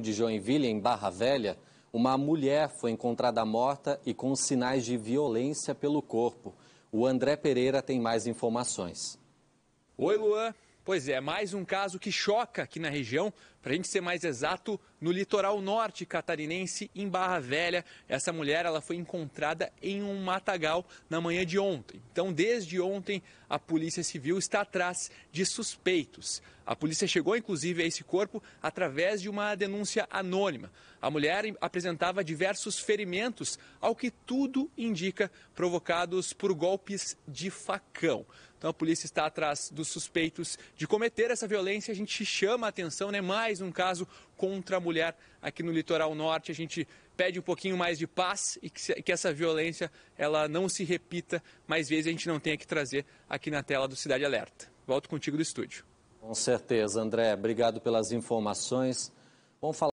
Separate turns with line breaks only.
de Joinville, em Barra Velha, uma mulher foi encontrada morta e com sinais de violência pelo corpo. O André Pereira tem mais informações.
Oi, Luan. Pois é, mais um caso que choca aqui na região. Para a gente ser mais exato, no litoral norte catarinense, em Barra Velha. Essa mulher ela foi encontrada em um matagal na manhã de ontem. Então, desde ontem, a Polícia Civil está atrás de suspeitos. A polícia chegou, inclusive, a esse corpo através de uma denúncia anônima. A mulher apresentava diversos ferimentos, ao que tudo indica provocados por golpes de facão. Então a polícia está atrás dos suspeitos de cometer essa violência. A gente chama a atenção, né? Mais um caso contra a mulher aqui no litoral norte. A gente pede um pouquinho mais de paz e que, que essa violência ela não se repita mais vezes, a gente não tenha que trazer aqui na tela do Cidade Alerta. Volto contigo do estúdio.
Com certeza, André. Obrigado pelas informações. Vamos falar